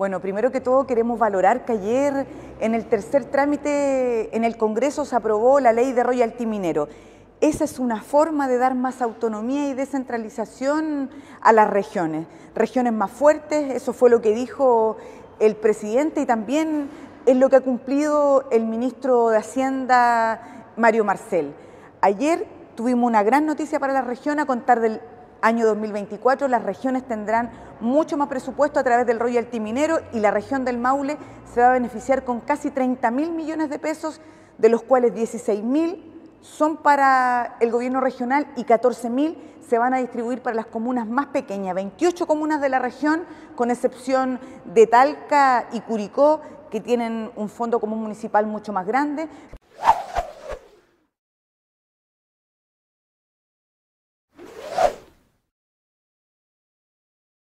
Bueno, primero que todo queremos valorar que ayer en el tercer trámite en el Congreso se aprobó la ley de royalty minero. Esa es una forma de dar más autonomía y descentralización a las regiones, regiones más fuertes, eso fue lo que dijo el presidente y también es lo que ha cumplido el ministro de Hacienda, Mario Marcel. Ayer tuvimos una gran noticia para la región a contar del año 2024 las regiones tendrán mucho más presupuesto a través del Royalty Minero y la región del Maule se va a beneficiar con casi 30.000 millones de pesos, de los cuales 16.000 mil son para el gobierno regional y 14.000 se van a distribuir para las comunas más pequeñas, 28 comunas de la región, con excepción de Talca y Curicó, que tienen un fondo común municipal mucho más grande.